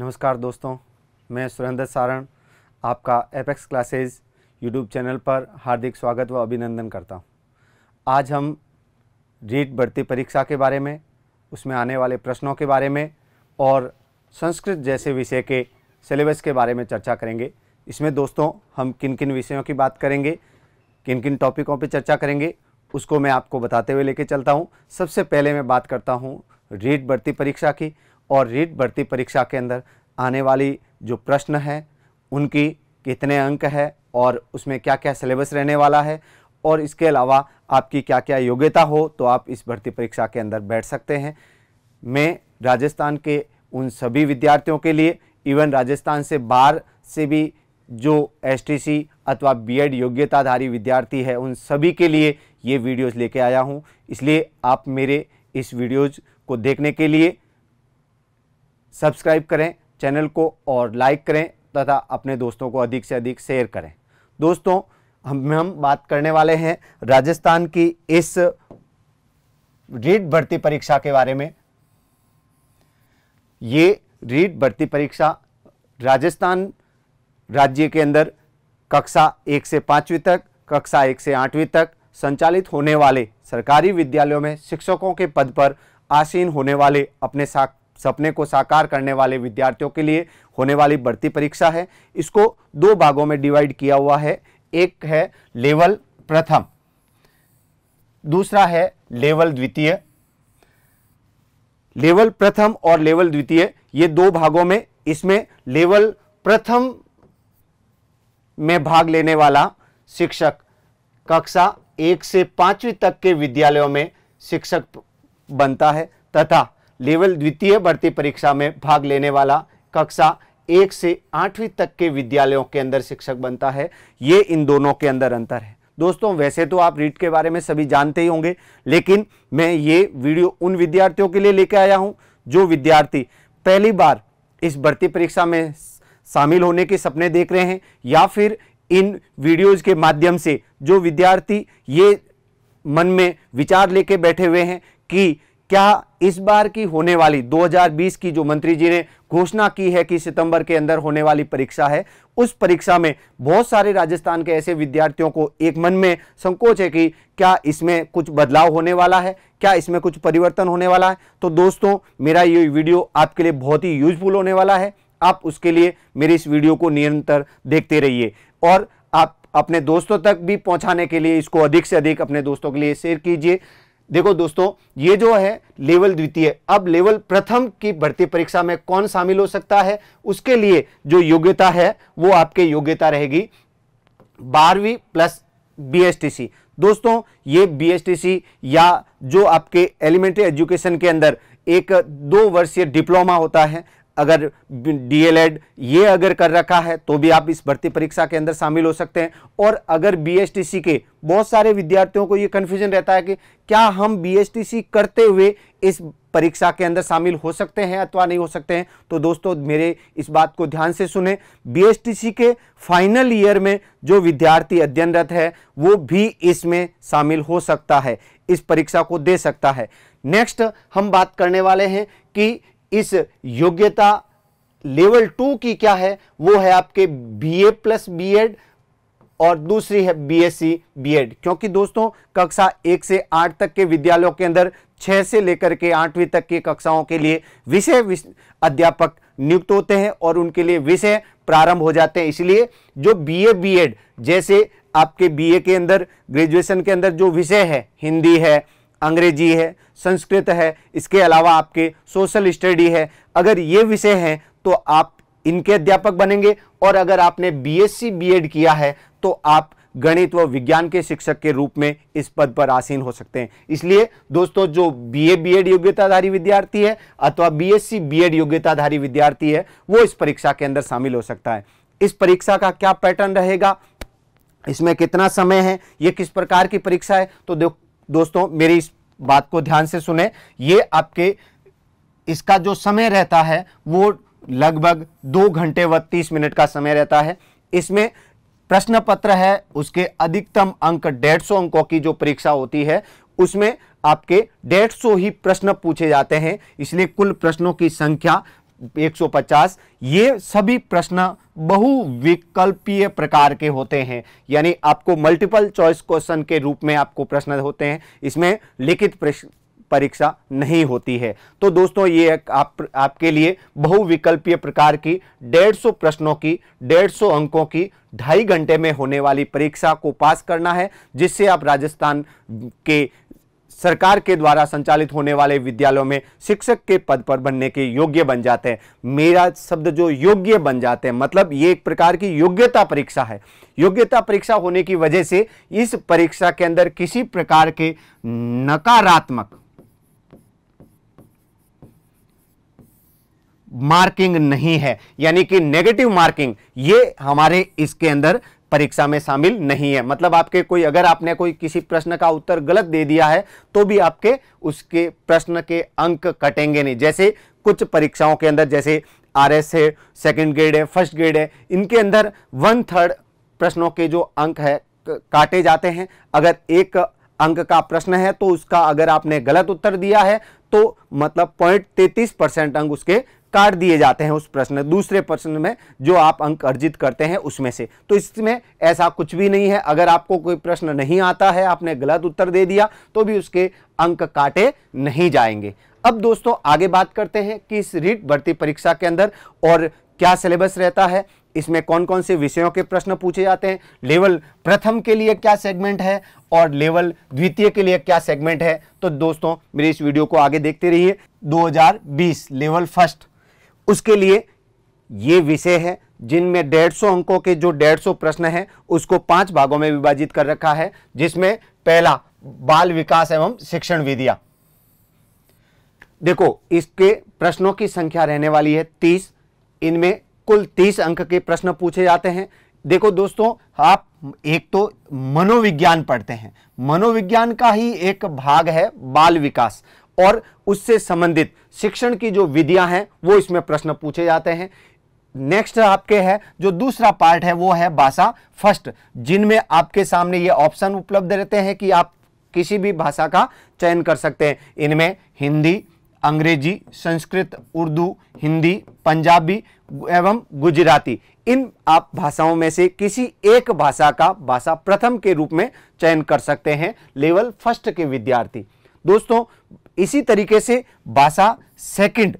नमस्कार दोस्तों मैं सुरेंद्र सारण आपका एपेक्स क्लासेज यूट्यूब चैनल पर हार्दिक स्वागत व अभिनंदन करता हूं। आज हम रीट बढ़ती परीक्षा के बारे में उसमें आने वाले प्रश्नों के बारे में और संस्कृत जैसे विषय के सिलेबस के बारे में चर्चा करेंगे इसमें दोस्तों हम किन किन विषयों की बात करेंगे किन किन टॉपिकों पर चर्चा करेंगे उसको मैं आपको बताते हुए लेके चलता हूँ सबसे पहले मैं बात करता हूँ रीट बढ़ती परीक्षा की और रीट भर्ती परीक्षा के अंदर आने वाली जो प्रश्न हैं उनकी कितने अंक है और उसमें क्या क्या सिलेबस रहने वाला है और इसके अलावा आपकी क्या क्या योग्यता हो तो आप इस भर्ती परीक्षा के अंदर बैठ सकते हैं मैं राजस्थान के उन सभी विद्यार्थियों के लिए इवन राजस्थान से बाहर से भी जो एस अथवा बीएड योग्यताधारी विद्यार्थी है उन सभी के लिए ये वीडियोस लेके आया हूँ इसलिए आप मेरे इस वीडियोज़ को देखने के लिए सब्सक्राइब करें चैनल को और लाइक करें तथा अपने दोस्तों को अधिक से अधिक शेयर करें दोस्तों हम हम बात करने वाले हैं राजस्थान की इस रीट भर्ती परीक्षा के बारे में ये रीट भर्ती परीक्षा राजस्थान राज्य के अंदर कक्षा एक से पाँचवीं तक कक्षा एक से आठवीं तक संचालित होने वाले सरकारी विद्यालयों में शिक्षकों के पद पर आसीन होने वाले अपने साथ सपने को साकार करने वाले विद्यार्थियों के लिए होने वाली बढ़ती परीक्षा है इसको दो भागों में डिवाइड किया हुआ है एक है लेवल प्रथम दूसरा है लेवल द्वितीय लेवल प्रथम और लेवल द्वितीय ये दो भागों में इसमें लेवल प्रथम में भाग लेने वाला शिक्षक कक्षा एक से पांचवी तक के विद्यालयों में शिक्षक बनता है तथा लेवल द्वितीय भर्ती परीक्षा में भाग लेने वाला कक्षा एक से आठवीं तक के विद्यालयों के अंदर शिक्षक बनता है ये इन दोनों के अंदर अंतर है दोस्तों वैसे तो आप रीट के बारे में सभी जानते ही होंगे लेकिन मैं ये वीडियो उन विद्यार्थियों के लिए लेके आया हूँ जो विद्यार्थी पहली बार इस भर्ती परीक्षा में शामिल होने के सपने देख रहे हैं या फिर इन वीडियोज़ के माध्यम से जो विद्यार्थी ये मन में विचार लेके बैठे हुए हैं कि क्या इस बार की होने वाली 2020 की जो मंत्री जी ने घोषणा की है कि सितंबर के अंदर होने वाली परीक्षा है उस परीक्षा में बहुत सारे राजस्थान के ऐसे विद्यार्थियों को एक मन में संकोच है कि क्या इसमें कुछ बदलाव होने वाला है क्या इसमें कुछ परिवर्तन होने वाला है तो दोस्तों मेरा ये वीडियो आपके लिए बहुत ही यूजफुल होने वाला है आप उसके लिए मेरी इस वीडियो को निरंतर देखते रहिए और आप अपने दोस्तों तक भी पहुंचाने के लिए इसको अधिक से अधिक अपने दोस्तों के लिए शेयर कीजिए देखो दोस्तों ये जो है लेवल द्वितीय अब लेवल प्रथम की भर्ती परीक्षा में कौन शामिल हो सकता है उसके लिए जो योग्यता है वो आपके योग्यता रहेगी बारहवीं प्लस बीएसटीसी दोस्तों ये बीएसटीसी या जो आपके एलिमेंट्री एजुकेशन के अंदर एक दो वर्षीय डिप्लोमा होता है अगर डीएलएड ये अगर कर रखा है तो भी आप इस भर्ती परीक्षा के अंदर शामिल हो सकते हैं और अगर बीएसटीसी के बहुत सारे विद्यार्थियों को ये कन्फ्यूजन रहता है कि क्या हम बीएसटीसी करते हुए इस परीक्षा के अंदर शामिल हो सकते हैं अथवा नहीं हो सकते हैं तो दोस्तों मेरे इस बात को ध्यान से सुने बीएसटीसी के फाइनल ईयर में जो विद्यार्थी अध्ययनरत है वो भी इसमें शामिल हो सकता है इस परीक्षा को दे सकता है नेक्स्ट हम बात करने वाले हैं कि इस योग्यता लेवल टू की क्या है वो है आपके B A plus B Ed और दूसरी है बीएससी बीएड क्योंकि दोस्तों कक्षा एक से आठ तक के विद्यालयों के अंदर छः से लेकर के आठवीं तक की कक्षाओं के लिए विषय अध्यापक नियुक्त होते हैं और उनके लिए विषय प्रारंभ हो जाते हैं इसलिए जो बीए बीएड जैसे आपके बीए के अंदर ग्रेजुएशन के अंदर जो विषय है हिंदी है अंग्रेजी है संस्कृत है इसके अलावा आपके सोशल स्टडी है अगर ये विषय हैं तो आप इनके अध्यापक बनेंगे और अगर आपने बीएससी बीएड किया है तो आप गणित व विज्ञान के शिक्षक के रूप में इस पद पर आसीन हो सकते हैं इसलिए दोस्तों जो बीए बीएड योग्यताधारी विद्यार्थी है अथवा बीएससी बीएड योग्यताधारी विद्यार्थी है वो इस परीक्षा के अंदर शामिल हो सकता है इस परीक्षा का क्या पैटर्न रहेगा इसमें कितना समय है ये किस प्रकार की परीक्षा है तो देखो दोस्तों मेरी इस बात को ध्यान से सुने ये आपके इसका जो समय रहता है वो लगभग दो घंटे व तीस मिनट का समय रहता है इसमें प्रश्न पत्र है उसके अधिकतम अंक डेढ़ सौ अंकों की जो परीक्षा होती है उसमें आपके डेढ़ सौ ही प्रश्न पूछे जाते हैं इसलिए कुल प्रश्नों की संख्या 150 ये सभी प्रश्न बहुविकल्पीय प्रकार के होते हैं यानी आपको मल्टीपल चॉइस क्वेश्चन के रूप में आपको प्रश्न होते हैं इसमें लिखित प्रश्न परीक्षा नहीं होती है तो दोस्तों ये एक आप आपके लिए बहुविकल्पीय प्रकार की 150 प्रश्नों की 150 अंकों की ढाई घंटे में होने वाली परीक्षा को पास करना है जिससे आप राजस्थान के सरकार के द्वारा संचालित होने वाले विद्यालयों में शिक्षक के पद पर बनने के योग्य बन जाते हैं मेरा शब्द जो योग्य बन जाते हैं मतलब ये एक प्रकार की योग्यता परीक्षा है योग्यता परीक्षा होने की वजह से इस परीक्षा के अंदर किसी प्रकार के नकारात्मक मार्किंग नहीं है यानी कि नेगेटिव मार्किंग ये हमारे इसके अंदर परीक्षा में शामिल नहीं है मतलब आपके कोई अगर आपने कोई किसी प्रश्न का उत्तर गलत दे दिया है तो भी आपके उसके प्रश्न के अंक कटेंगे नहीं जैसे कुछ परीक्षाओं के अंदर जैसे आर एस है सेकेंड ग्रेड है फर्स्ट ग्रेड है इनके अंदर वन थर्ड प्रश्नों के जो अंक है काटे जाते हैं अगर एक अंक का प्रश्न है तो उसका अगर आपने गलत उत्तर दिया है तो मतलब पॉइंट तैतीस परसेंट अंक उसके काट दिए जाते हैं उस प्रश्न दूसरे प्रश्न में जो आप अंक अर्जित करते हैं उसमें से तो इसमें ऐसा कुछ भी नहीं है अगर आपको कोई प्रश्न नहीं आता है आपने गलत उत्तर दे दिया तो भी उसके अंक काटे नहीं जाएंगे अब दोस्तों आगे बात करते हैं कि इस रीट भर्ती परीक्षा के अंदर और क्या सिलेबस रहता है इसमें कौन कौन से विषयों के प्रश्न पूछे जाते हैं लेवल प्रथम के लिए क्या सेगमेंट है और लेवल द्वितीय के लिए क्या सेगमेंट है तो दोस्तों मेरे इस वीडियो को आगे देखते रहिए 2020 लेवल फर्स्ट उसके लिए ये विषय है जिनमें डेढ़ सौ अंकों के जो डेढ़ सौ प्रश्न है उसको पांच भागों में विभाजित कर रखा है जिसमें पहला बाल विकास एवं शिक्षण विधिया देखो इसके प्रश्नों की संख्या रहने वाली है तीस इनमें कुल तीस अंक के प्रश्न पूछे जाते हैं देखो दोस्तों आप एक तो मनोविज्ञान पढ़ते हैं मनोविज्ञान का ही एक भाग है बाल विकास और उससे संबंधित शिक्षण की जो विधियां हैं वो इसमें प्रश्न पूछे जाते हैं नेक्स्ट आपके है जो दूसरा पार्ट है वो है भाषा फर्स्ट जिनमें आपके सामने ये ऑप्शन उपलब्ध रहते हैं कि आप किसी भी भाषा का चयन कर सकते हैं इनमें हिंदी अंग्रेजी संस्कृत उर्दू हिंदी पंजाबी एवं गुजराती इन आप भाषाओं में से किसी एक भाषा का भाषा प्रथम के रूप में चयन कर सकते हैं लेवल फर्स्ट के विद्यार्थी दोस्तों इसी तरीके से भाषा सेकंड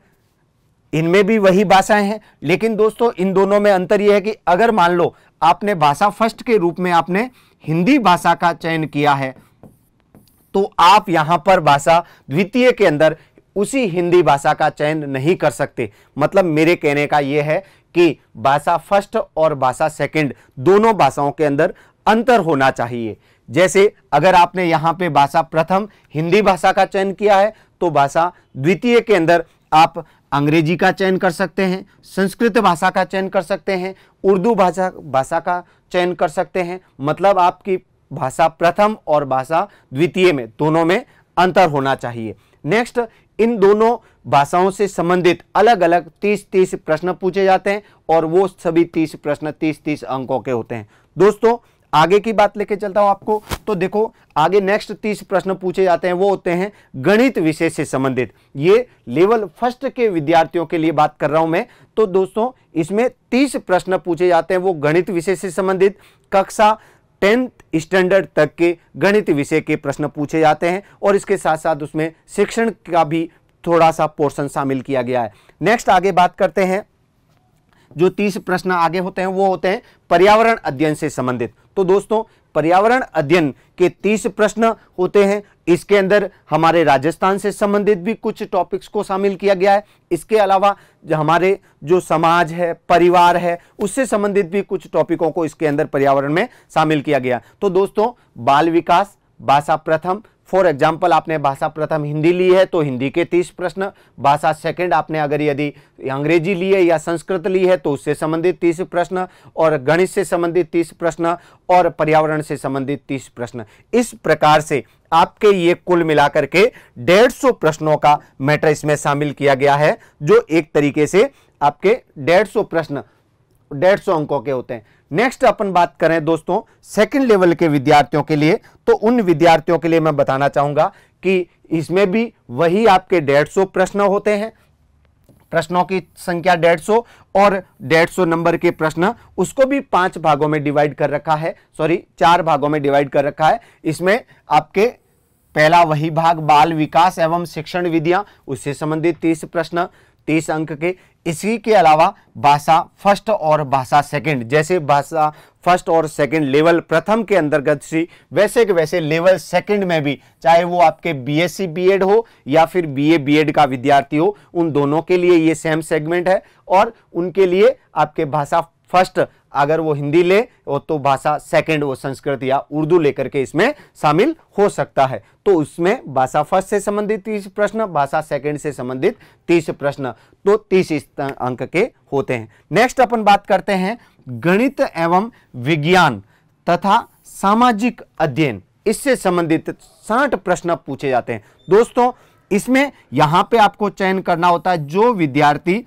इनमें भी वही भाषाएं हैं लेकिन दोस्तों इन दोनों में अंतर यह है कि अगर मान लो आपने भाषा फर्स्ट के रूप में आपने हिंदी भाषा का चयन किया है तो आप यहां पर भाषा द्वितीय के अंदर उसी हिंदी भाषा का चयन नहीं कर सकते मतलब मेरे कहने का यह है कि भाषा फर्स्ट और भाषा सेकंड दोनों भाषाओं के अंदर अंतर होना चाहिए जैसे अगर आपने यहाँ पे भाषा प्रथम हिंदी भाषा का चयन किया है तो भाषा द्वितीय के अंदर आप अंग्रेजी का चयन कर सकते हैं संस्कृत भाषा का चयन कर सकते हैं उर्दू भाषा भाषा का चयन कर सकते हैं मतलब आपकी भाषा प्रथम और भाषा द्वितीय में दोनों में अंतर होना चाहिए नेक्स्ट इन दोनों भाषाओं से संबंधित अलग अलग 30-30 प्रश्न पूछे जाते हैं और वो सभी 30 प्रश्न 30-30 अंकों के होते हैं दोस्तों आगे की बात लेके चलता हूं आपको तो देखो आगे नेक्स्ट तीस प्रश्न पूछे जाते हैं वो होते हैं गणित विषय से संबंधित ये लेवल फर्स्ट के विद्यार्थियों के लिए बात कर रहा हूं मैं तो दोस्तों इसमें तीस प्रश्न पूछे जाते हैं वो गणित विषय से संबंधित कक्षा टेंथ स्टैंडर्ड तक के गणित विषय के प्रश्न पूछे जाते हैं और इसके साथ साथ उसमें शिक्षण का भी थोड़ा सा पोर्शन शामिल किया गया है नेक्स्ट आगे बात करते हैं जो तीस प्रश्न आगे होते हैं वो होते हैं पर्यावरण अध्ययन से संबंधित तो दोस्तों पर्यावरण अध्ययन के तीस प्रश्न होते हैं इसके अंदर हमारे राजस्थान से संबंधित भी कुछ टॉपिक्स को शामिल किया गया है इसके अलावा हमारे जो समाज है परिवार है उससे संबंधित भी कुछ टॉपिकों को इसके अंदर पर्यावरण में शामिल किया गया तो दोस्तों बाल विकास भाषा प्रथम फॉर एग्जाम्पल आपने भाषा प्रथम हिंदी ली है तो हिंदी के तीस प्रश्न भाषा सेकंड आपने अगर यदि अंग्रेजी ली है या संस्कृत ली है तो उससे संबंधित तीस प्रश्न और गणित से संबंधित तीस प्रश्न और पर्यावरण से संबंधित तीस प्रश्न इस प्रकार से आपके ये कुल मिलाकर के डेढ़ सौ प्रश्नों का मैटर इसमें शामिल किया गया है जो एक तरीके से आपके डेढ़ सौ प्रश्न डेढ़ सौ अंकों के होते हैं नेक्स्ट अपन बात करें दोस्तों सेकंड लेवल के विद्यार्थियों के लिए तो उन विद्यार्थियों के लिए मैं बताना चाहूंगा कि इसमें भी वही आपके डेढ़ सौ प्रश्न होते हैं प्रश्नों की संख्या डेढ़ सौ और डेढ़ सौ नंबर के प्रश्न उसको भी पांच भागों में डिवाइड कर रखा है सॉरी चार भागों में डिवाइड कर रखा है इसमें आपके पहला वही भाग बाल विकास एवं शिक्षण विधियां उससे संबंधित तीस प्रश्न तीस अंक के इसी के अलावा भाषा फर्स्ट और भाषा सेकंड जैसे भाषा फर्स्ट और सेकंड लेवल प्रथम के अंतर्गत सी वैसे के वैसे लेवल सेकंड में भी चाहे वो आपके बीएससी बीएड हो या फिर बीए बीएड का विद्यार्थी हो उन दोनों के लिए ये सेम सेगमेंट है और उनके लिए आपके भाषा फर्स्ट अगर वो हिंदी ले वो तो भाषा सेकंड वो संस्कृत या उर्दू लेकर के इसमें शामिल हो सकता है तो उसमें भाषा फर्स्ट से संबंधित तीस प्रश्न भाषा सेकंड से संबंधित तीस प्रश्न तो तीस अंक के होते हैं नेक्स्ट अपन बात करते हैं गणित एवं विज्ञान तथा सामाजिक अध्ययन इससे संबंधित साठ प्रश्न पूछे जाते हैं दोस्तों इसमें यहां पे आपको चयन करना होता है जो विद्यार्थी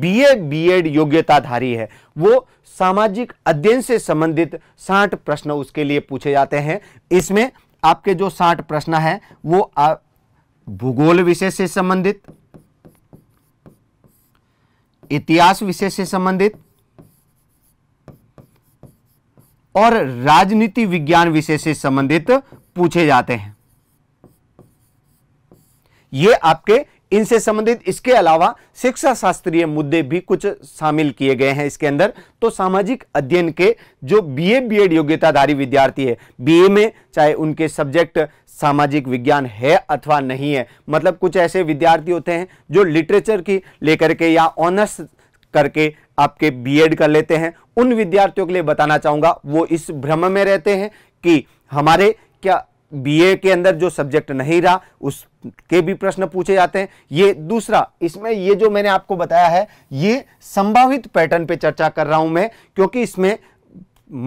बीए बीएड योग्यताधारी है वो सामाजिक अध्ययन से संबंधित साठ प्रश्न उसके लिए पूछे जाते हैं इसमें आपके जो साठ प्रश्न है वो भूगोल विषय से संबंधित इतिहास विषय से संबंधित और राजनीति विज्ञान विषय से संबंधित पूछे जाते हैं ये आपके इनसे संबंधित इसके अलावा शिक्षा शास्त्रीय मुद्दे भी कुछ शामिल किए गए हैं इसके अंदर तो सामाजिक अध्ययन के जो बीए बीएड योग्यताधारी विद्यार्थी है बीए में चाहे उनके सब्जेक्ट सामाजिक विज्ञान है अथवा नहीं है मतलब कुछ ऐसे विद्यार्थी होते हैं जो लिटरेचर की लेकर के या ऑनर्स करके आपके बीएड कर लेते हैं उन विद्यार्थियों के लिए बताना चाहूँगा वो इस भ्रम में रहते हैं कि हमारे क्या बीए के अंदर जो सब्जेक्ट नहीं रहा उसके भी प्रश्न पूछे जाते हैं ये दूसरा इसमें ये जो मैंने आपको बताया है ये संभावित पैटर्न पे चर्चा कर रहा हूं मैं क्योंकि इसमें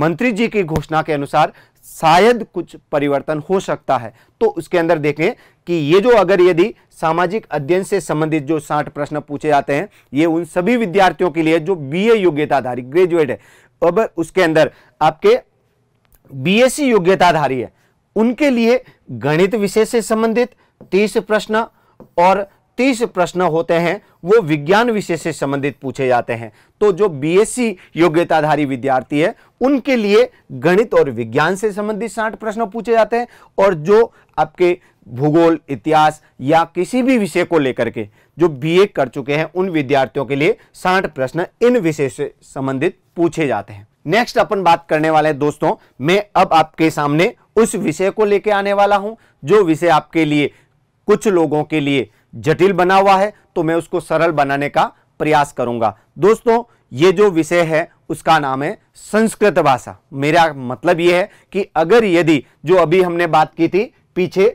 मंत्री जी की घोषणा के अनुसार शायद कुछ परिवर्तन हो सकता है तो उसके अंदर देखें कि ये जो अगर यदि सामाजिक अध्ययन से संबंधित जो साठ प्रश्न पूछे जाते हैं ये उन सभी विद्यार्थियों के लिए जो बीए योग्यताधारी ग्रेजुएट है अब उसके अंदर आपके बीएससी योग्यताधारी है उनके लिए गणित विषय से संबंधित तीस प्रश्न और तीस प्रश्न होते हैं वो विज्ञान विषय से संबंधित पूछे जाते हैं तो जो बीएससी योग्यताधारी विद्यार्थी है उनके लिए गणित और विज्ञान से संबंधित साठ प्रश्न पूछे जाते हैं और जो आपके भूगोल इतिहास या किसी भी विषय को लेकर के जो बीए कर चुके हैं उन विद्यार्थियों के लिए साठ प्रश्न इन विषय से संबंधित पूछे जाते हैं नेक्स्ट अपन बात करने वाले दोस्तों मैं अब आपके सामने उस विषय को लेके आने वाला हूं जो विषय आपके लिए कुछ लोगों के लिए जटिल बना हुआ है तो मैं उसको सरल बनाने का प्रयास करूंगा दोस्तों ये जो विषय है उसका नाम है संस्कृत भाषा मेरा मतलब यह है कि अगर यदि जो अभी हमने बात की थी पीछे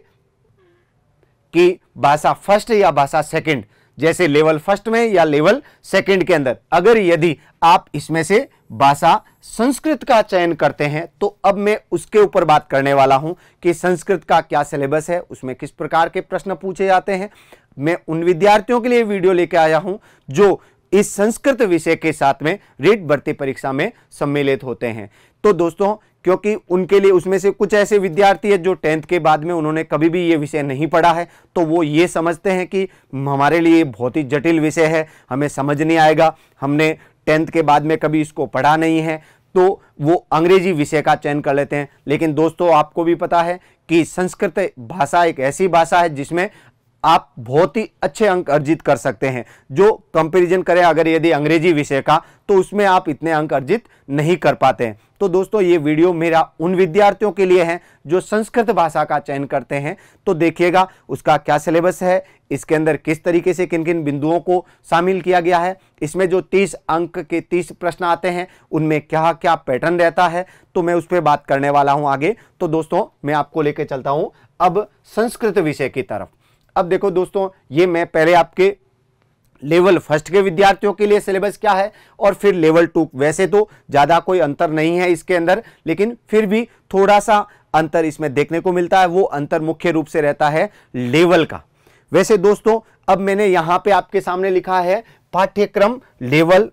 की भाषा फर्स्ट या भाषा सेकंड जैसे लेवल फर्स्ट में या लेवल सेकंड के अंदर अगर यदि आप इसमें से भाषा संस्कृत का चयन करते हैं तो अब मैं उसके ऊपर बात करने वाला हूं कि संस्कृत का क्या सिलेबस है उसमें किस प्रकार के प्रश्न पूछे जाते हैं मैं उन विद्यार्थियों के लिए वीडियो लेके आया हूं जो इस संस्कृत विषय के साथ में रीट भर्ती परीक्षा में सम्मिलित होते हैं तो दोस्तों क्योंकि उनके लिए उसमें से कुछ ऐसे विद्यार्थी है जो टेंथ के बाद में उन्होंने कभी भी ये विषय नहीं पढ़ा है तो वो ये समझते हैं कि हमारे लिए बहुत ही जटिल विषय है हमें समझ नहीं आएगा हमने टेंथ के बाद में कभी इसको पढ़ा नहीं है तो वो अंग्रेजी विषय का चयन कर लेते हैं लेकिन दोस्तों आपको भी पता है कि संस्कृत भाषा एक ऐसी भाषा है जिसमें आप बहुत ही अच्छे अंक अर्जित कर सकते हैं जो कंपैरिजन करें अगर यदि अंग्रेजी विषय का तो उसमें आप इतने अंक अर्जित नहीं कर पाते हैं तो दोस्तों ये वीडियो मेरा उन विद्यार्थियों के लिए है जो संस्कृत भाषा का चयन करते हैं तो देखिएगा उसका क्या सिलेबस है इसके अंदर किस तरीके से किन किन बिंदुओं को शामिल किया गया है इसमें जो तीस अंक के तीस प्रश्न आते हैं उनमें क्या क्या पैटर्न रहता है तो मैं उस पर बात करने वाला हूँ आगे तो दोस्तों मैं आपको लेकर चलता हूँ अब संस्कृत विषय की तरफ अब देखो दोस्तों ये मैं पहले आपके लेवल फर्स्ट के विद्यार्थियों के लिए सिलेबस क्या है और फिर लेवल टू वैसे तो ज़्यादा कोई अंतर नहीं है इसके अंदर लेकिन फिर भी थोड़ा सा अंतर इसमें देखने को मिलता है वो अंतर मुख्य रूप से रहता है लेवल का वैसे दोस्तों अब मैंने यहाँ पे आपके सामने लिखा है पाठ्यक्रम लेवल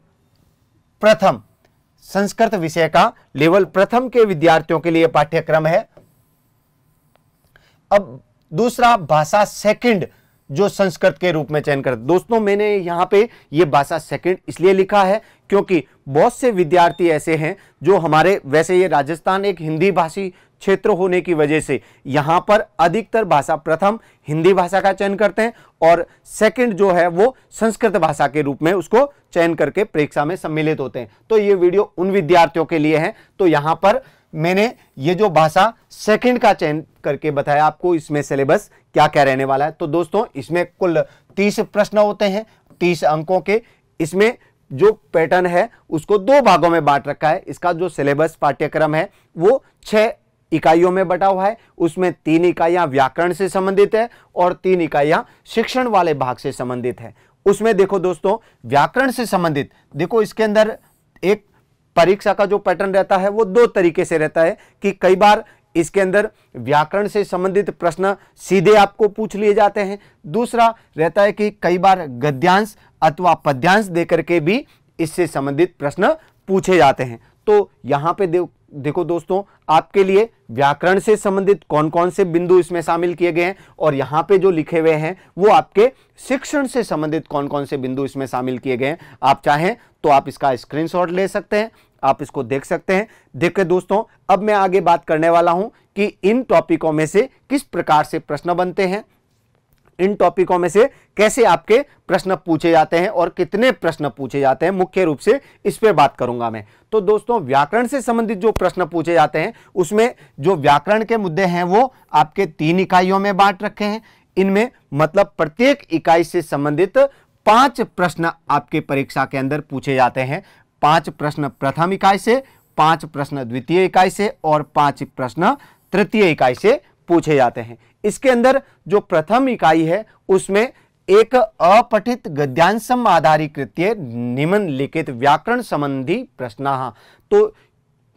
प्रथम संस्कृत विषय का लेवल प्रथम के विद्यार्थियों के लिए पाठ्यक्रम है अब दूसरा भाषा सेकंड जो संस्कृत के रूप में चयन कर दोस्तों मैंने यहाँ पे ये भाषा सेकंड इसलिए लिखा है क्योंकि बहुत से विद्यार्थी ऐसे हैं जो हमारे वैसे ये राजस्थान एक हिंदी भाषी क्षेत्र होने की वजह से यहां पर अधिकतर भाषा प्रथम हिंदी भाषा का चयन करते हैं और सेकंड जो है वो संस्कृत भाषा के रूप में उसको चयन करके परीक्षा में सम्मिलित होते हैं तो ये वीडियो उन विद्यार्थियों के लिए है तो यहां पर मैंने ये जो भाषा सेकंड का चयन करके बताया आपको इसमें सिलेबस क्या क्या रहने वाला है तो दोस्तों इसमें कुल तीस प्रश्न होते हैं तीस अंकों के इसमें जो पैटर्न है उसको दो भागों में बांट रखा है इसका जो सिलेबस पाठ्यक्रम है वो छह इकाइयों में बटा हुआ है उसमें तीन इकाइयां व्याकरण से संबंधित है और तीन इकाइयां शिक्षण वाले भाग से संबंधित है उसमें देखो दोस्तों व्याकरण से संबंधित देखो इसके अंदर एक परीक्षा का जो पैटर्न रहता है वो दो तरीके से रहता है कि कई बार इसके अंदर व्याकरण से संबंधित प्रश्न सीधे आपको पूछ लिए जाते हैं दूसरा रहता है कि कई बार गद्यांश अथवा पद्यांश देकर के भी इससे संबंधित प्रश्न पूछे जाते हैं तो यहां पे देखो दोस्तों आपके लिए व्याकरण से संबंधित कौन कौन से बिंदु इसमें शामिल किए गए हैं और यहां पे जो लिखे हुए हैं वो आपके शिक्षण से संबंधित कौन कौन से बिंदु इसमें शामिल किए गए हैं आप चाहें तो आप इसका स्क्रीनशॉट ले सकते हैं आप इसको देख सकते हैं देखे दोस्तों अब मैं आगे बात करने वाला हूं कि इन टॉपिकों में से किस प्रकार से प्रश्न बनते हैं इन टॉपिकों में से कैसे आपके प्रश्न पूछे जाते हैं और कितने प्रश्न पूछे जाते हैं मुख्य रूप से इस पर बात करूंगा मैं तो दोस्तों व्याकरण से संबंधित जो प्रश्न पूछे जाते हैं उसमें जो व्याकरण के मुद्दे हैं वो आपके तीन इकाइयों में बांट रखे हैं इनमें मतलब प्रत्येक इकाई से संबंधित पांच प्रश्न आपके परीक्षा के अंदर पूछे जाते हैं पांच प्रश्न प्रथम इकाई से पांच प्रश्न द्वितीय इकाई से और पांच प्रश्न तृतीय इकाई से पूछे जाते हैं इसके अंदर जो प्रथम इकाई है उसमें एक अपठित गद्यांशम कृत्य निम्नलिखित व्याकरण संबंधी प्रश्न तो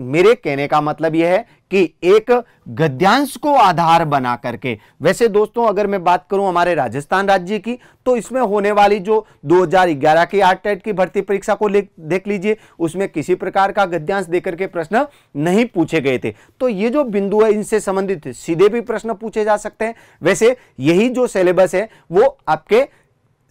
मेरे कहने का मतलब यह है कि एक गद्यांश को आधार बना करके वैसे दोस्तों अगर मैं बात करूं हमारे राजस्थान राज्य की तो इसमें होने वाली जो 2011 की आर्ट टेट की भर्ती परीक्षा को देख लीजिए उसमें किसी प्रकार का गद्यांश देकर के प्रश्न नहीं पूछे गए थे तो ये जो बिंदु है इनसे संबंधित सीधे भी प्रश्न पूछे जा सकते हैं वैसे यही जो सिलेबस है वो आपके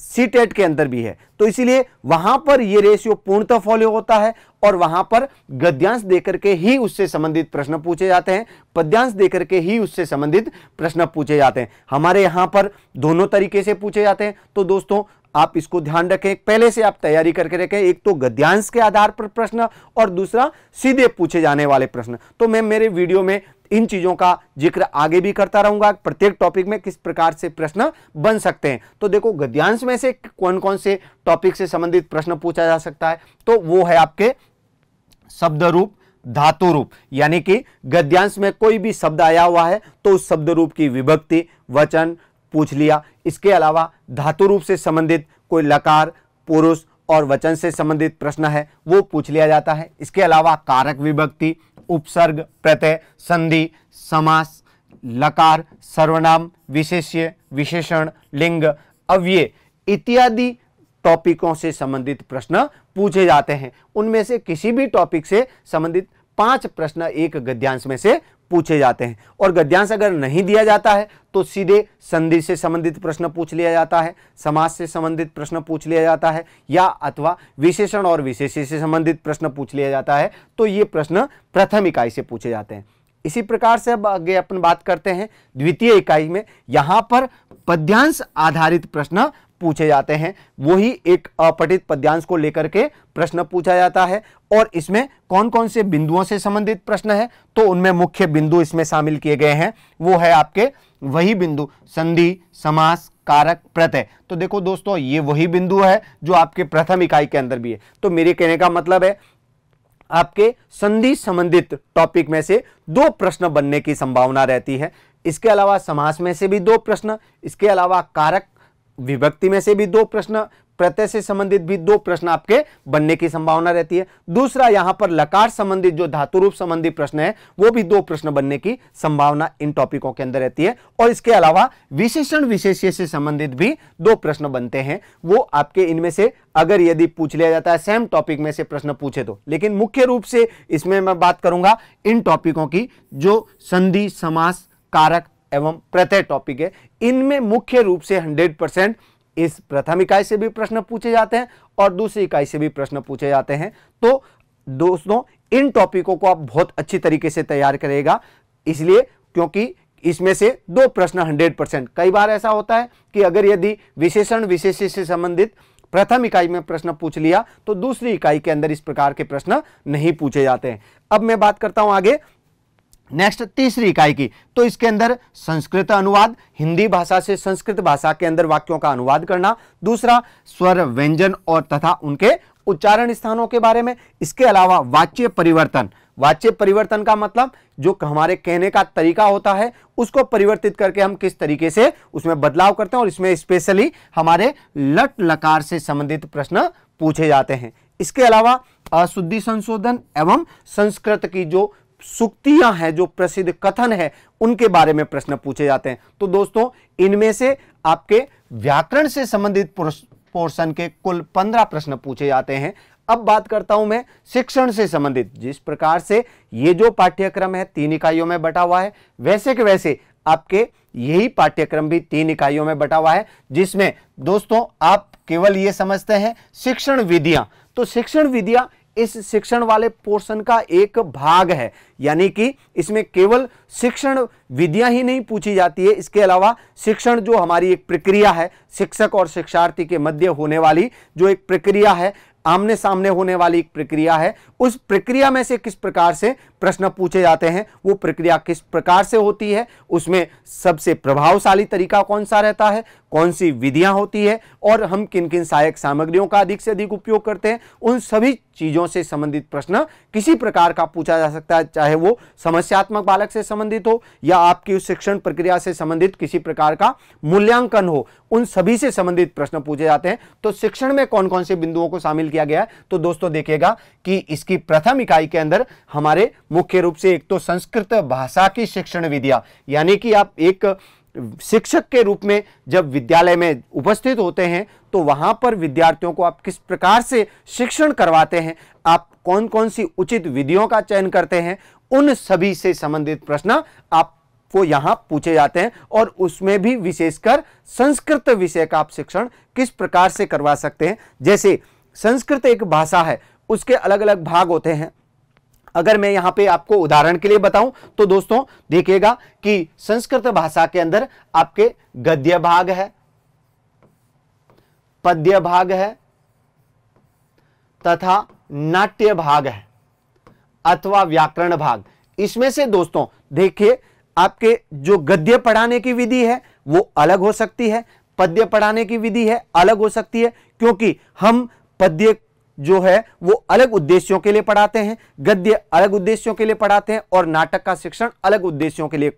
सी टेट e के अंदर भी है तो इसीलिए वहां पर यह रेशियो पूर्णतः फॉलो होता है और वहां पर गद्यांश देकर के ही उससे संबंधित प्रश्न पूछे जाते हैं पद्यांश देकर के ही उससे संबंधित प्रश्न पूछे जाते हैं हमारे यहां पर दोनों तरीके से पूछे जाते हैं तो दोस्तों आप इसको ध्यान रखें पहले से आप तैयारी करके रखें एक तो गद्यांश के आधार पर प्रश्न और दूसरा सीधे पूछे जाने वाले प्रश्न तो मैं मेरे वीडियो में इन चीज़ों का जिक्र आगे भी करता रहूंगा प्रत्येक टॉपिक में किस प्रकार से प्रश्न बन सकते हैं तो देखो गद्यांश में से कौन कौन से टॉपिक से संबंधित प्रश्न पूछा जा सकता है तो वो है आपके शब्द रूप धातु रूप यानी कि गद्यांश में कोई भी शब्द आया हुआ है तो उस शब्द रूप की विभक्ति वचन पूछ लिया इसके अलावा धातु रूप से संबंधित कोई लकार पुरुष और वचन से संबंधित प्रश्न है वो पूछ लिया जाता है इसके अलावा कारक विभक्ति उपसर्ग प्रत्यय संधि समास लकार सर्वनाम विशेष्य विशेषण लिंग अव्यय इत्यादि टॉपिकों से संबंधित प्रश्न पूछे जाते हैं उनमें से किसी भी टॉपिक से संबंधित पांच प्रश्न एक गद्यांश में से पूछे जाते हैं और गद्यांश अगर नहीं दिया जाता है तो सीधे संधि से संबंधित प्रश्न पूछ लिया जाता है समाज से संबंधित प्रश्न पूछ लिया जाता है या अथवा विशेषण और विशेष से संबंधित प्रश्न पूछ लिया जाता है तो ये प्रश्न प्रथम इकाई से पूछे जाते हैं इसी प्रकार से अब आगे अपन बात करते हैं द्वितीय इकाई में यहाँ पर पद्यांश आधारित प्रश्न पूछे जाते हैं वही एक अपटित पद्यांश को लेकर के प्रश्न पूछा जाता है और इसमें कौन कौन से बिंदुओं से संबंधित प्रश्न है तो उनमें मुख्य बिंदु इसमें शामिल किए गए हैं वो है आपके वही बिंदु संधि समास कारक प्रत्यय तो देखो दोस्तों ये वही बिंदु है जो आपके प्रथम इकाई के अंदर भी है तो मेरे कहने का मतलब है आपके संधि संबंधित टॉपिक में से दो प्रश्न बनने की संभावना रहती है इसके अलावा समास में से भी दो प्रश्न इसके अलावा कारक विभक्ति में से भी दो प्रश्न प्रत्यय से संबंधित भी दो प्रश्न आपके बनने की संभावना रहती है दूसरा यहां पर लकार संबंधित जो धातु रूप संबंधी प्रश्न है वो भी दो प्रश्न बनने की संभावना इन टॉपिकों के अंदर रहती है और इसके अलावा विशेषण विशेष्य से संबंधित भी दो प्रश्न बनते हैं वो आपके इनमें से अगर यदि पूछ लिया जाता है सेम टॉपिक में से प्रश्न पूछे तो लेकिन मुख्य रूप से इसमें मैं बात करूंगा इन टॉपिकों की जो संधि समास कारक एवं प्रत्यय टॉपिक है इनमें मुख्य रूप से 100 परसेंट इस प्रथम इकाई से भी प्रश्न पूछे जाते हैं और दूसरी इकाई से भी प्रश्न पूछे जाते हैं तो दोस्तों इन टॉपिकों को आप बहुत अच्छी तरीके से तैयार करेगा इसलिए क्योंकि इसमें से दो प्रश्न 100 परसेंट कई बार ऐसा होता है कि अगर यदि विशेषण विशेष से संबंधित प्रथम इकाई में प्रश्न पूछ लिया तो दूसरी इकाई के अंदर इस प्रकार के प्रश्न नहीं पूछे जाते हैं अब मैं बात करता हूं आगे नेक्स्ट तीसरी इकाई की तो इसके अंदर संस्कृत अनुवाद हिंदी भाषा से संस्कृत भाषा के अंदर वाक्यों का अनुवाद करना दूसरा स्वर व्यंजन और तथा उनके उच्चारण स्थानों के बारे में इसके अलावा वाच्य परिवर्तन वाच्य परिवर्तन का मतलब जो हमारे कहने का तरीका होता है उसको परिवर्तित करके हम किस तरीके से उसमें बदलाव करते हैं और इसमें स्पेशली हमारे लट लकार से संबंधित प्रश्न पूछे जाते हैं इसके अलावा अशुद्धि संशोधन एवं संस्कृत की जो सुक्तियां हैं जो प्रसिद्ध कथन है उनके बारे में प्रश्न पूछे जाते हैं तो दोस्तों इनमें से आपके व्याकरण से संबंधित पोर्शन के कुल पंद्रह प्रश्न पूछे जाते हैं अब बात करता हूं मैं शिक्षण से संबंधित जिस प्रकार से ये जो पाठ्यक्रम है तीन इकाइयों में बटा हुआ है वैसे के वैसे आपके यही पाठ्यक्रम भी तीन इकाइयों में बटा हुआ है जिसमें दोस्तों आप केवल ये समझते हैं शिक्षण विधियां तो शिक्षण विधियां इस शिक्षण वाले पोर्शन का एक भाग है यानी कि इसमें केवल शिक्षण विधियां ही नहीं पूछी जाती है इसके अलावा शिक्षण जो हमारी एक प्रक्रिया है शिक्षक और शिक्षार्थी के मध्य होने वाली जो एक प्रक्रिया है आमने सामने होने वाली एक प्रक्रिया है उस प्रक्रिया में से किस प्रकार से प्रश्न पूछे जाते हैं वो प्रक्रिया किस प्रकार से होती है उसमें सबसे प्रभावशाली तरीका कौन सा रहता है कौन सी विधियां होती है और हम किन किन सहायक सामग्रियों का अधिक से अधिक उपयोग करते हैं उन सभी चीज़ों से संबंधित प्रश्न किसी प्रकार का पूछा जा सकता है चाहे वो समस्यात्मक बालक से संबंधित हो या आपकी उस शिक्षण प्रक्रिया से संबंधित किसी प्रकार का मूल्यांकन हो उन सभी से संबंधित प्रश्न पूछे जाते हैं तो शिक्षण में कौन कौन से बिंदुओं को शामिल किया गया है तो दोस्तों देखिएगा कि इसकी प्रथम इकाई के अंदर हमारे मुख्य रूप से एक तो संस्कृत भाषा की शिक्षण विधिया यानी कि आप एक शिक्षक के रूप में जब विद्यालय में उपस्थित होते हैं तो वहां पर विद्यार्थियों को आप किस प्रकार से शिक्षण करवाते हैं आप कौन कौन सी उचित विधियों का चयन करते हैं उन सभी से संबंधित प्रश्न आप वो यहाँ पूछे जाते हैं और उसमें भी विशेषकर संस्कृत विषय का आप शिक्षण किस प्रकार से करवा सकते हैं जैसे संस्कृत एक भाषा है उसके अलग अलग भाग होते हैं अगर मैं यहां पे आपको उदाहरण के लिए बताऊं तो दोस्तों देखिएगा कि संस्कृत भाषा के अंदर आपके गद्य भाग है पद्य भाग है तथा नाट्य भाग है अथवा व्याकरण भाग इसमें से दोस्तों देखिए आपके जो गद्य पढ़ाने की विधि है वो अलग हो सकती है पद्य पढ़ाने की विधि है अलग हो सकती है क्योंकि हम पद्य जो है वो अलग उद्देश्यों के लिए पढ़ाते हैं गद्य अलग उद्देश्यों के लिए पढ़ाते हैं और नाटक का शिक्षण अलग उद्देश्यों के लिए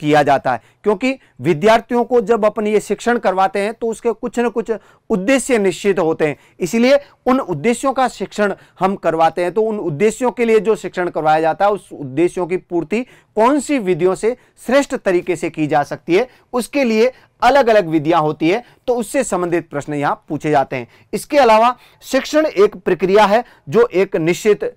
किया जाता है क्योंकि विद्यार्थियों को जब अपन ये शिक्षण करवाते हैं तो उसके कुछ न कुछ उद्देश्य निश्चित होते हैं इसलिए उन उद्देश्यों का शिक्षण हम करवाते हैं तो उन उद्देश्यों के लिए जो शिक्षण करवाया जाता है उस उद्देश्यों की पूर्ति कौन सी विधियों से श्रेष्ठ तरीके से की जा सकती है उसके लिए अलग अलग विधियां होती है तो उससे संबंधित प्रश्न यहां पूछे जाते हैं इसके अलावा शिक्षण एक प्रक्रिया है जो एक निश्चित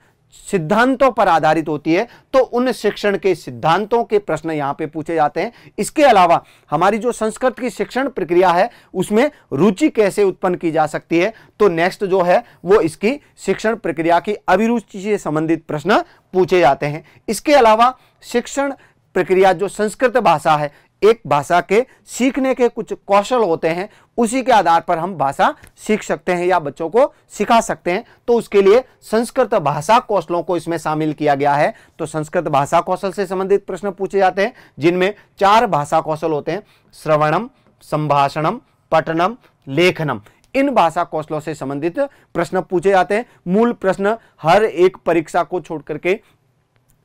सिद्धांतों पर आधारित होती है तो उन शिक्षण के सिद्धांतों के प्रश्न यहां पे पूछे जाते हैं इसके अलावा हमारी जो संस्कृत की शिक्षण प्रक्रिया है उसमें रुचि कैसे उत्पन्न की जा सकती है तो नेक्स्ट जो है वो इसकी शिक्षण प्रक्रिया की अभिरुचि से संबंधित प्रश्न पूछे जाते हैं इसके अलावा शिक्षण प्रक्रिया जो संस्कृत भाषा है एक भाषा के सीखने के कुछ कौशल होते हैं उसी के आधार पर हम भाषा सीख सकते हैं या बच्चों को सिखा सकते हैं तो उसके लिए संस्कृत भाषा कौशलों को इसमें शामिल किया गया है तो संस्कृत भाषा कौशल से संबंधित प्रश्न पूछे जाते हैं जिनमें चार भाषा कौशल होते हैं श्रवणम संभाषणम पठनम लेखनम इन भाषा कौशलों से संबंधित प्रश्न पूछे जाते हैं मूल प्रश्न हर एक परीक्षा को छोड़ करके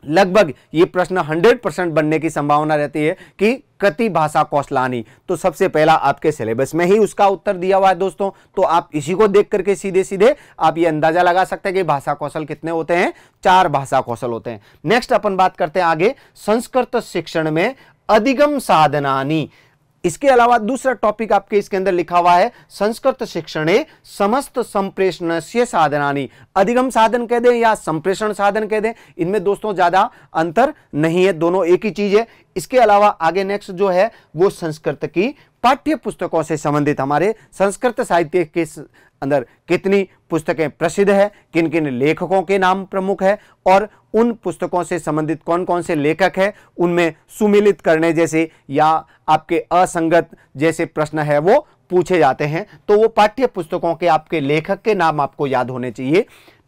लगभग ये प्रश्न 100 परसेंट बनने की संभावना रहती है कि कति भाषा कौशलानी तो सबसे पहला आपके सिलेबस में ही उसका उत्तर दिया हुआ है दोस्तों तो आप इसी को देख करके सीधे सीधे आप ये अंदाजा लगा सकते हैं कि भाषा कौशल कितने होते हैं चार भाषा कौशल होते हैं नेक्स्ट अपन बात करते हैं आगे संस्कृत शिक्षण में अधिगम साधनानी इसके अलावा दूसरा टॉपिक आपके इसके अंदर लिखा हुआ है संस्कृत शिक्षण समस्त संप्रेषण से साधनानी अधिगम साधन कह दें या संप्रेषण साधन कह दें इनमें दोस्तों ज़्यादा अंतर नहीं है दोनों एक ही चीज़ है इसके अलावा आगे नेक्स्ट जो है वो संस्कृत की पाठ्य पुस्तकों से संबंधित हमारे संस्कृत साहित्य के अंदर कितनी पुस्तकें प्रसिद्ध है किन किन लेखकों के नाम प्रमुख है और उन पुस्तकों से संबंधित कौन कौन से लेखक हैं उनमें सुमिलित करने जैसे या आपके असंगत जैसे प्रश्न है वो पूछे जाते हैं तो वो पाठ्य पुस्तकों के आपके लेखक के नाम आपको याद होने चाहिए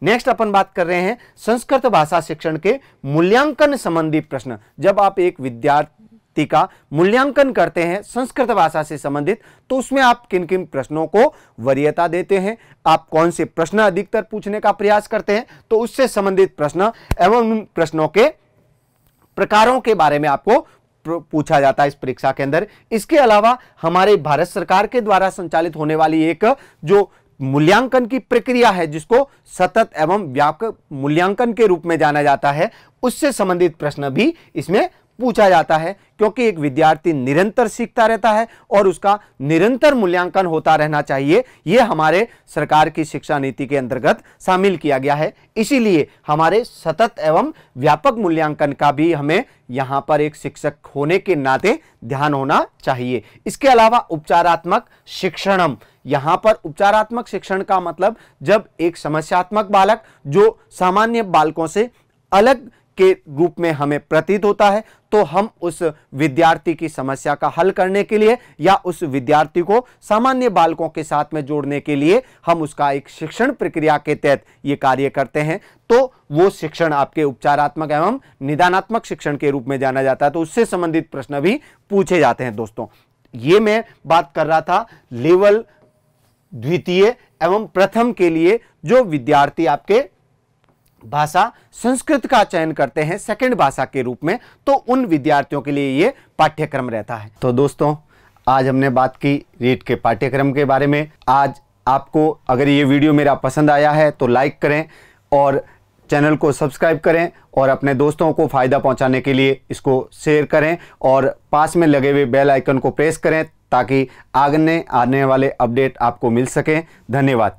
नेक्स्ट अपन बात कर रहे हैं संस्कृत भाषा शिक्षण के मूल्यांकन संबंधी प्रश्न जब आप एक विद्यार्थी व्यक्ति का मूल्यांकन करते हैं संस्कृत भाषा से संबंधित तो उसमें आप किन किन प्रश्नों को वरीयता देते हैं आप कौन से प्रश्न अधिकतर पूछने का प्रयास करते हैं तो उससे संबंधित प्रश्न एवं उन प्रश्नों के प्रकारों के बारे में आपको पूछा जाता है इस परीक्षा के अंदर इसके अलावा हमारे भारत सरकार के द्वारा संचालित होने वाली एक जो मूल्यांकन की प्रक्रिया है जिसको सतत एवं व्यापक मूल्यांकन के रूप में जाना जाता है उससे संबंधित प्रश्न भी इसमें पूछा जाता है क्योंकि एक विद्यार्थी निरंतर सीखता रहता है और उसका निरंतर मूल्यांकन होता रहना चाहिए यह हमारे सरकार की शिक्षा नीति के अंतर्गत शामिल किया गया है इसीलिए हमारे सतत एवं व्यापक मूल्यांकन का भी हमें यहाँ पर एक शिक्षक होने के नाते ध्यान होना चाहिए इसके अलावा उपचारात्मक शिक्षणम यहां पर उपचारात्मक शिक्षण का मतलब जब एक समस्यात्मक बालक जो सामान्य बालकों से अलग के रूप में हमें प्रतीत होता है तो हम उस विद्यार्थी की समस्या का हल करने के लिए या उस विद्यार्थी को सामान्य बालकों के साथ में जोड़ने के लिए हम उसका एक शिक्षण प्रक्रिया के तहत ये कार्य करते हैं तो वो शिक्षण आपके उपचारात्मक एवं निदानात्मक शिक्षण के रूप में जाना जाता है तो उससे संबंधित प्रश्न भी पूछे जाते हैं दोस्तों ये मैं बात कर रहा था लेवल द्वितीय एवं प्रथम के लिए जो विद्यार्थी आपके भाषा संस्कृत का चयन करते हैं सेकंड भाषा के रूप में तो उन विद्यार्थियों के लिए ये पाठ्यक्रम रहता है तो दोस्तों आज हमने बात की रीट के पाठ्यक्रम के बारे में आज आपको अगर ये वीडियो मेरा पसंद आया है तो लाइक करें और चैनल को सब्सक्राइब करें और अपने दोस्तों को फ़ायदा पहुंचाने के लिए इसको शेयर करें और पास में लगे हुए बेल आइकन को प्रेस करें ताकि आगने आने वाले अपडेट आपको मिल सकें धन्यवाद